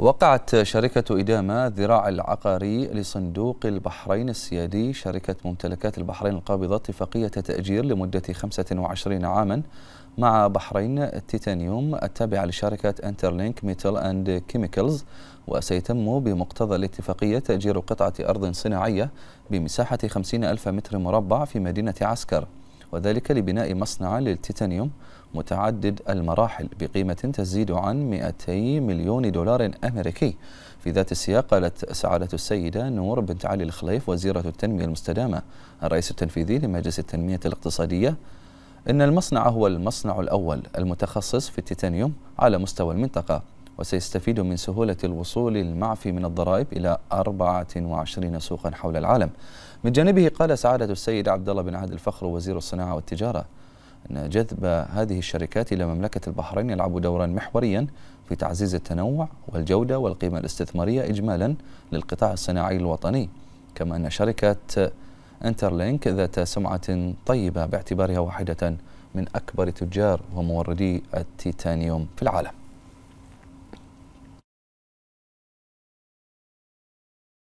وقعت شركة إدامة ذراع العقاري لصندوق البحرين السيادي شركة ممتلكات البحرين القابضة اتفاقية تأجير لمدة 25 عاما مع بحرين تيتانيوم التابعة لشركة انترلينك ميتال أند كيميكلز وسيتم بمقتضى الاتفاقية تأجير قطعة أرض صناعية بمساحة 50 ألف متر مربع في مدينة عسكر وذلك لبناء مصنع للتيتانيوم متعدد المراحل بقيمة تزيد عن 200 مليون دولار أمريكي في ذات السياق قالت سعادة السيدة نور بنت علي الخليف وزيرة التنمية المستدامة الرئيس التنفيذي لمجلس التنمية الاقتصادية إن المصنع هو المصنع الأول المتخصص في التيتانيوم على مستوى المنطقة وسيستفيد من سهولة الوصول المعفي من الضرائب إلى 24 سوقا حول العالم من جانبه قال سعادة السيد عبد الله بن عهد الفخر وزير الصناعة والتجارة أن جذب هذه الشركات إلى مملكة البحرين يلعب دورا محوريا في تعزيز التنوع والجودة والقيمة الاستثمارية إجمالا للقطاع الصناعي الوطني كما أن شركة انترلينك ذات سمعة طيبة باعتبارها واحدة من أكبر تجار وموردي التيتانيوم في العالم